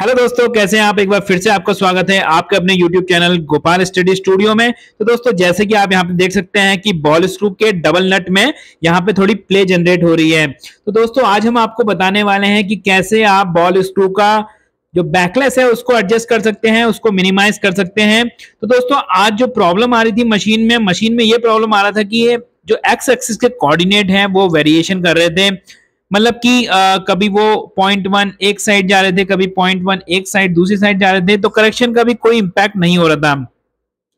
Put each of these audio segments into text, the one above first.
hello दोस्तों कैसे हैं आप एक बार फिर से आपका स्वागत है आपके अपने YouTube channel Gopal study studio में तो दोस्तों जैसे कि आप यहाँ पे देख सकते हैं कि बॉल स्क्रू के डबल नट में यहां पे थोड़ी प्ले जनरेट हो रही है तो दोस्तों आज हम आपको बताने वाले हैं कि कैसे आप बॉल स्क्रू का जो बैकलेस है उसको एडजस्ट कर सकते हैं उसको मिनिमाइज कर सकते हैं तो दोस्तों आज जो प्रॉब्लम आ रही थी मशीन में मशीन में ये प्रॉब्लम आ रहा था कि ये जो एक्स एक्सिस के कोऑर्डिनेट हैं वो वेरिएशन कर रहे थे मतलब कि कभी वो पॉइंट वन एक साइड जा रहे थे कभी पॉइंट वन एक साइड दूसरी साइड जा रहे थे तो करेक्शन का भी कोई इंपैक्ट नहीं हो रहा था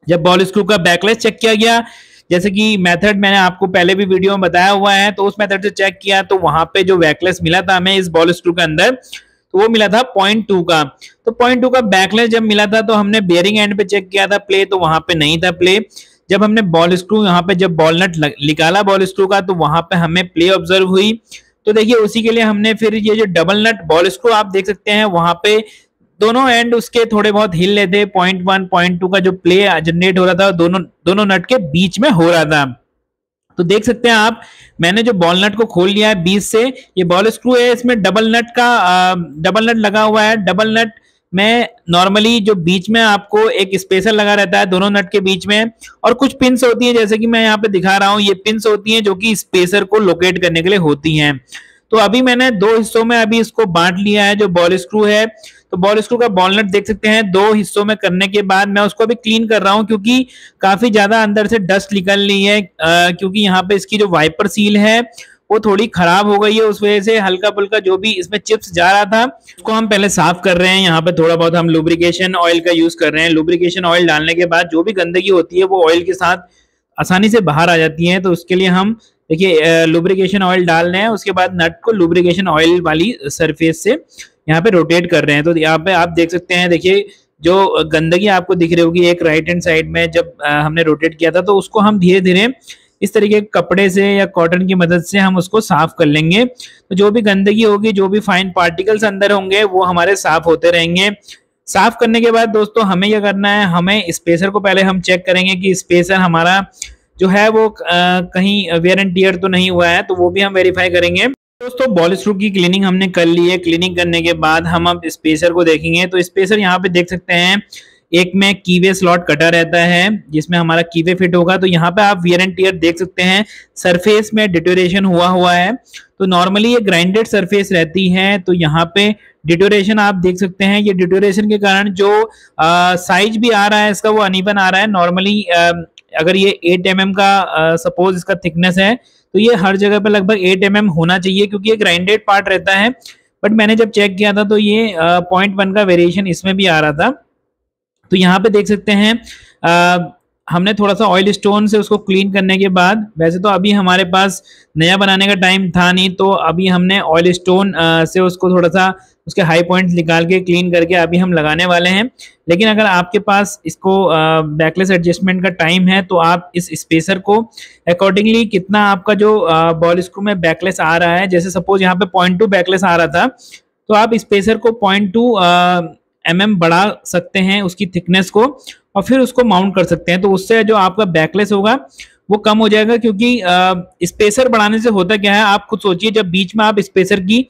जब बॉल स्क्रू का बैकलेस चेक किया गया जैसे कि मेथड मैंने आपको पहले भी वीडियो में बताया हुआ है तो उस मेथड से चेक किया तो वहां पे जो बैकलेस मिला था हमें इस बॉल स्क्रू के अंदर तो वो मिला था पॉइंट टू का तो पॉइंट टू का बैकलेस जब मिला था तो हमने बेयरिंग एंड पे चेक किया था प्ले तो वहां पे नहीं था प्ले जब हमने बॉल स्क्रू यहाँ पे जब बॉल नट निकाला बॉल स्क्रू का तो वहां पे हमें प्ले ऑब्जर्व हुई तो देखिए उसी के लिए हमने फिर ये जो डबल नट बॉल स्क्रू आप देख सकते हैं वहां पे दोनों एंड उसके थोड़े बहुत हिल रहे थे पॉइंट वन पॉइंट टू का जो प्ले जनरेट हो रहा था दोनों दोनों नट के बीच में हो रहा था तो देख सकते हैं आप मैंने जो बॉल नट को खोल लिया है बीच से ये बॉल स्क्रू है इसमें डबल नट का डबल नट लगा हुआ है डबल नट मैं नॉर्मली जो बीच में आपको एक स्पेशल लगा रहता है दोनों नट के बीच में और कुछ पिंस होती है जैसे कि मैं यहाँ पे दिखा रहा हूँ ये पिंस होती हैं जो कि स्पेसर को लोकेट करने के लिए होती हैं तो अभी मैंने दो हिस्सों में अभी इसको बांट लिया है जो बॉल स्क्रू है तो बॉल स्क्रू का बॉल नट देख सकते हैं दो हिस्सों में करने के बाद मैं उसको अभी क्लीन कर रहा हूँ क्योंकि काफी ज्यादा अंदर से डस्ट निकल रही है क्योंकि यहाँ पे इसकी जो वाइपर सील है वो थोड़ी खराब हो गई है उस वजह से हल्का फुल्का जो भी इसमें चिप्स जा रहा था उसको हम पहले साफ कर रहे हैं यहाँ पे थोड़ा बहुत हम लुब्रिकेशन ऑयल का यूज कर रहे हैं लुब्रिकेशन ऑयल डालने के बाद जो भी गंदगी होती है वो ऑयल के साथ आसानी से बाहर आ जाती है तो उसके लिए हम देखिए लुब्रिकेशन ऑयल डाल रहे हैं उसके बाद नट को लुब्रिकेशन ऑयल वाली सरफेस से यहाँ पे रोटेट कर रहे हैं तो यहाँ पे आप देख सकते हैं देखिए जो गंदगी आपको दिख रही होगी एक राइट हैंड साइड में जब आ, हमने रोटेट किया था तो उसको हम धीरे धीरे इस तरीके के कपड़े से या कॉटन की मदद से हम उसको साफ कर लेंगे तो जो भी गंदगी होगी जो भी फाइन पार्टिकल्स अंदर होंगे वो हमारे साफ होते रहेंगे साफ करने के बाद दोस्तों हमें यह करना है हमें स्पेसर को पहले हम चेक करेंगे कि स्पेसर हमारा जो है वो आ, कहीं वेयर एंड टीयर तो नहीं हुआ है तो वो भी हम वेरीफाई करेंगे दोस्तों बॉल की क्लीनिंग हमने कर ली है क्लीनिंग करने के बाद हम अब स्पेसर को देखेंगे तो स्पेसर यहाँ पे देख सकते हैं एक में कीवे स्लॉट कटा रहता है जिसमें हमारा कीवे फिट होगा तो यहाँ पे आप वियर एंड टीयर देख सकते हैं सरफेस में डिटोरेशन हुआ हुआ है तो नॉर्मली ये ग्राइंडेड सरफेस रहती है तो यहाँ पे डिटोरेशन आप देख सकते हैं ये डिटोरेशन के कारण जो साइज भी आ रहा है इसका वो अनिबन आ रहा है नॉर्मली अगर ये एट एम mm का सपोज इसका थिकनेस है तो ये हर जगह पर लगभग एट एम एम होना चाहिए क्योंकि ये ग्राइंडेड पार्ट रहता है बट मैंने जब चेक किया था तो ये पॉइंट वन का वेरिएशन इसमें भी आ रहा था तो यहाँ पे देख सकते हैं आ, हमने थोड़ा सा ऑयल स्टोन से उसको क्लीन करने के बाद वैसे तो अभी हमारे पास नया बनाने का टाइम था नहीं तो अभी हमने ऑयल स्टोन से उसको थोड़ा सा उसके हाई पॉइंट निकाल के क्लीन करके अभी हम लगाने वाले हैं लेकिन अगर आपके पास इसको बैकलेस एडजस्टमेंट का टाइम है तो आप इस स्पेसर को अकॉर्डिंगली कितना आपका जो बॉल स्क्रू में बैकलेस आ रहा है जैसे सपोज यहाँ पे पॉइंट टू बैकलेस आ रहा था तो आप स्पेसर को पॉइंट टू एम mm बढ़ा सकते हैं उसकी थिकनेस को और फिर उसको माउंट कर सकते हैं तो उससे जो आपका बैकलेस होगा वो कम हो जाएगा क्योंकि स्पेसर बढ़ाने से होता क्या है आप खुद सोचिए जब बीच में आप स्पेसर की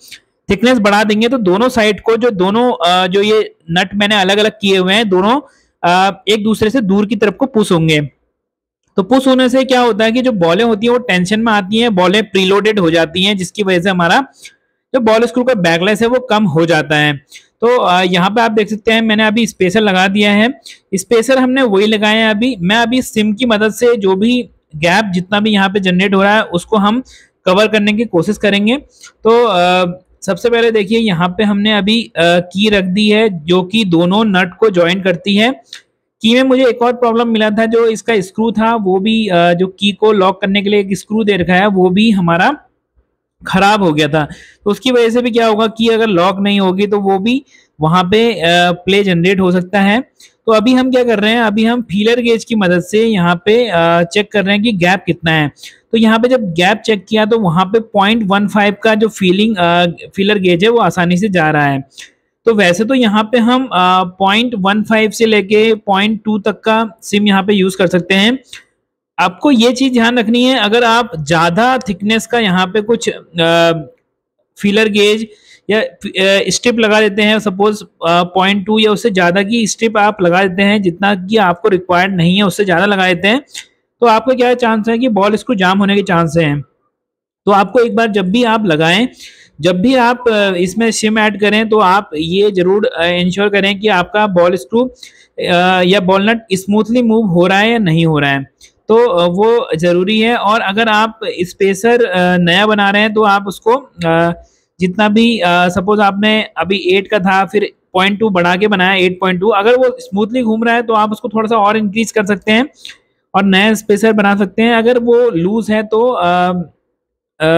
थिकनेस बढ़ा देंगे तो दोनों साइड को जो दोनों आ, जो ये नट मैंने अलग अलग किए हुए हैं दोनों आ, एक दूसरे से दूर की तरफ को पुश होंगे तो पुश होने से क्या होता है कि जो बॉलें होती हैं वो टेंशन में आती हैं बॉलें प्रीलोडेड हो जाती हैं जिसकी वजह से हमारा जो बॉल स्क्रू का बैकलेस है वो कम हो जाता है तो यहाँ पे आप देख सकते हैं मैंने अभी स्पेसर लगा दिया है स्पेसर हमने वही लगाया हैं अभी मैं अभी सिम की मदद से जो भी गैप जितना भी यहाँ पे जनरेट हो रहा है उसको हम कवर करने की कोशिश करेंगे तो आ, सबसे पहले देखिए यहाँ पे हमने अभी आ, की रख दी है जो कि दोनों नट को ज्वाइन करती है की में मुझे एक और प्रॉब्लम मिला था जो इसका स्क्रू था वो भी आ, जो की को लॉक करने के लिए एक स्क्रू दे रखा है वो भी हमारा खराब हो गया था तो उसकी वजह से भी क्या होगा कि अगर लॉक नहीं होगी तो वो भी वहां पे प्ले जनरेट हो सकता है तो अभी हम क्या कर रहे हैं अभी हम फीलर गेज की मदद से यहाँ पे चेक कर रहे हैं कि गैप कितना है तो यहाँ पे जब गैप चेक किया तो वहां पे पॉइंट वन फाइव का जो फीलिंग फीलर गेज है वो आसानी से जा रहा है तो वैसे तो यहाँ पे हम पॉइंट वन फाइव से लेके पॉइंट टू तक का सिम यहाँ पे यूज़ कर सकते हैं आपको ये चीज ध्यान रखनी है अगर आप ज्यादा थिकनेस का यहाँ पे कुछ आ, फीलर गेज या स्ट्रिप लगा देते हैं सपोज पॉइंट टू या उससे ज्यादा की स्ट्रिप आप लगा देते हैं जितना कि आपको रिक्वायर्ड नहीं है उससे ज्यादा लगा देते हैं तो आपको क्या चांस है कि बॉल इसको जाम होने के चांस है तो आपको एक बार जब भी आप लगाएं जब भी आप इसमें सिम ऐड करें तो आप ये जरूर इंश्योर करें कि आपका बॉल स्क्रू या बॉल नट स्मूथली मूव हो रहा है या नहीं हो रहा है तो वो ज़रूरी है और अगर आप स्पेसर नया बना रहे हैं तो आप उसको जितना भी सपोज आपने अभी एट का था फिर पॉइंट टू बढ़ा के बनाया एट पॉइंट टू अगर वो स्मूथली घूम रहा है तो आप उसको थोड़ा सा और इंक्रीज कर सकते हैं और नया स्पेसर बना सकते हैं अगर वो लूज है तो आ, आ,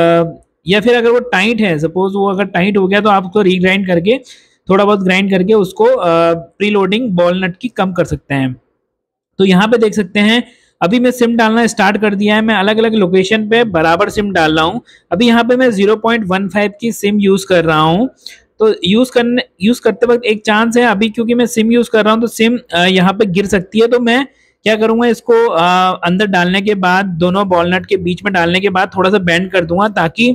या फिर अगर वो टाइट है सपोज वो अगर टाइट हो गया तो आप उसको रीग्राइंड करके थोड़ा बहुत ग्राइंड करके उसको प्री लोडिंग नट की कम कर सकते हैं तो यहाँ पे देख सकते हैं अभी मैं सिम डालना स्टार्ट कर दिया है मैं अलग अलग लोकेशन पे बराबर सिम डाल रहा हूँ अभी यहाँ पे मैं 0.15 की सिम यूज़ कर रहा हूँ तो यूज़ करने यूज़ करते वक्त एक चांस है अभी क्योंकि मैं सिम यूज़ कर रहा हूँ तो सिम यहाँ पे गिर सकती है तो मैं क्या करूँगा इसको आ, अंदर डालने के बाद दोनों बॉलनट के बीच में डालने के बाद थोड़ा सा बैंड कर दूंगा ताकि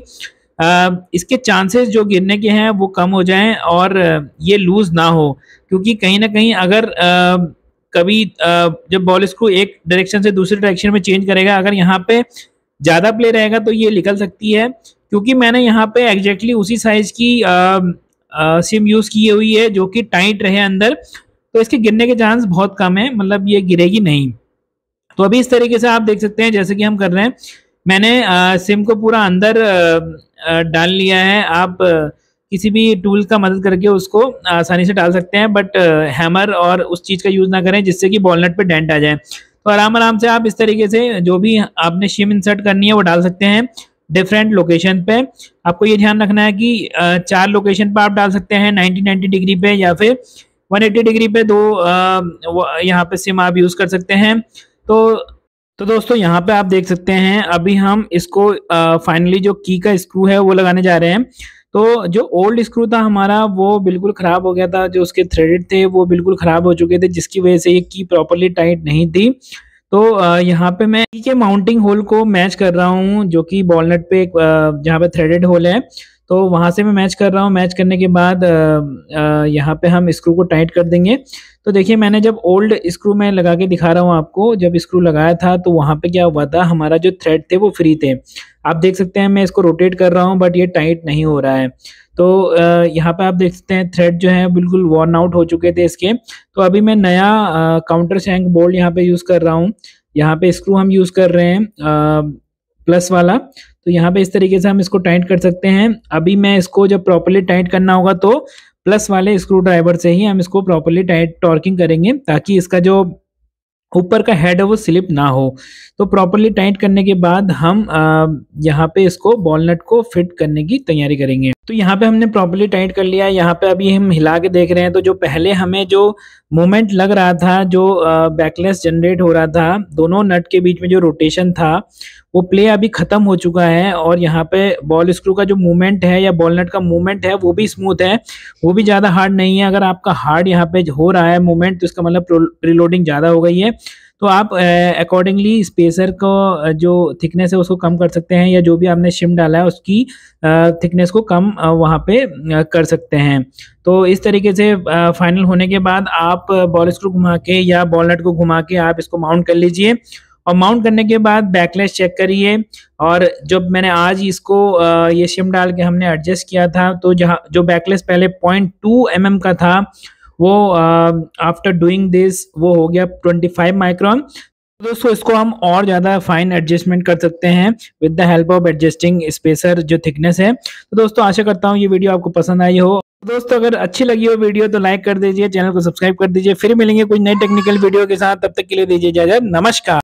आ, इसके चांसेस जो गिरने के हैं वो कम हो जाएं और ये लूज़ ना हो क्योंकि कहीं ना कहीं अगर आ, कभी जब बॉल इसको एक डायरेक्शन से दूसरे डायरेक्शन में चेंज करेगा अगर यहाँ पे ज़्यादा प्ले रहेगा तो ये निकल सकती है क्योंकि मैंने यहाँ पे एग्जैक्टली उसी साइज की सिम यूज़ की हुई है जो कि टाइट रहे अंदर तो इसके गिरने के चांस बहुत कम है मतलब ये गिरेगी नहीं तो अभी इस तरीके से आप देख सकते हैं जैसे कि हम कर रहे हैं मैंने आ, सिम को पूरा अंदर आ, आ, डाल लिया है आप आ, किसी भी टूल का मदद करके उसको आसानी से डाल सकते हैं बट हैमर और उस चीज़ का यूज़ ना करें जिससे कि बॉलनेट पर डेंट आ जाए तो आराम आराम से आप इस तरीके से जो भी आपने शिम इंसर्ट करनी है वो डाल सकते हैं डिफरेंट लोकेशन पे आपको ये ध्यान रखना है कि चार लोकेशन पर आप डाल सकते हैं 90 90 डिग्री पे या फिर 180 डिग्री पे दो यहाँ पे सिम आप यूज़ कर सकते हैं तो तो दोस्तों यहाँ पे आप देख सकते हैं अभी हम इसको फाइनली जो की का स्क्रू है वो लगाने जा रहे हैं तो जो ओल्ड स्क्रू था हमारा वो बिल्कुल ख़राब हो गया था जो उसके थ्रेडेड थे वो बिल्कुल ख़राब हो चुके थे जिसकी वजह से ये की प्रॉपरली टाइट नहीं थी तो यहाँ पे मैं के माउंटिंग होल को मैच कर रहा हूँ जो कि बॉलनेट पे एक जहाँ पे थ्रेडेड होल है तो वहाँ से मैं मैच कर रहा हूँ मैच करने के बाद यहाँ पे हम स्क्रू को टाइट कर देंगे तो देखिए मैंने जब ओल्ड स्क्रू में लगा के दिखा रहा हूँ आपको जब स्क्रू लगाया था तो वहाँ पे क्या हुआ था हमारा जो थ्रेड थे वो फ्री थे आप देख सकते हैं मैं इसको रोटेट कर रहा हूँ बट ये टाइट नहीं हो रहा है तो यहाँ पे आप देख सकते हैं थ्रेड जो है बिल्कुल वॉर्न आउट हो चुके थे इसके तो अभी मैं नया काउंटर शैंक बोल्ड यहाँ पे यूज़ कर रहा हूँ यहाँ पे स्क्रू हम यूज़ कर रहे हैं प्लस वाला तो यहाँ पे इस तरीके से हम इसको टाइट कर सकते हैं अभी मैं इसको जब प्रॉपरली टाइट करना होगा तो प्लस वाले स्क्रू ड्राइवर से ही हम इसको प्रॉपरली टाइट टॉर्किंग करेंगे ताकि इसका जो ऊपर का हेड है वो स्लिप ना हो तो प्रॉपरली टाइट करने के बाद हम यहाँ पे इसको बॉलनट को फिट करने की तैयारी करेंगे तो यहाँ पे हमने प्रॉपरली टाइट कर लिया है यहाँ पे अभी हम हिला के देख रहे हैं तो जो पहले हमें जो मोमेंट लग रहा था जो बैकलेस जनरेट हो रहा था दोनों नट के बीच में जो रोटेशन था वो प्ले अभी ख़त्म हो चुका है और यहाँ पे बॉल स्क्रू का जो मूवमेंट है या बॉल नट का मूवमेंट है वो भी स्मूथ है वो भी ज़्यादा हार्ड नहीं है अगर आपका हार्ड यहाँ पे हो रहा है मूवमेंट तो इसका मतलब प्रीलोडिंग ज़्यादा हो गई है तो आप अकॉर्डिंगली स्पेसर को जो थिकनेस है उसको कम कर सकते हैं या जो भी आपने शिम डाला है उसकी थिकनेस को कम वहाँ पे कर सकते हैं तो इस तरीके से फाइनल होने के बाद आप बॉल स्क्रू घुमा के या बॉल नट को घुमा के आप इसको माउंट कर लीजिए और माउंट करने के बाद बैकलेस चेक करिए और जब मैंने आज इसको ये शिम डाल के हमने एडजस्ट किया था तो जहाँ जो बैकलेस पहले पॉइंट टू एम का था वो आफ्टर डूइंग दिस वो हो गया 25 माइक्रॉन दोस्तों इसको हम और ज़्यादा फाइन एडजस्टमेंट कर सकते हैं with the help of adjusting spacer जो थिकनेस है तो दोस्तों आशा करता हूँ ये वीडियो आपको पसंद आई हो दोस्तों अगर अच्छी लगी हो वीडियो तो लाइक कर दीजिए चैनल को सब्सक्राइब कर दीजिए फिर मिलेंगे कुछ नई टेक्निकल वीडियो के साथ तब तक के लिए दीजिए इजाजत नमस्कार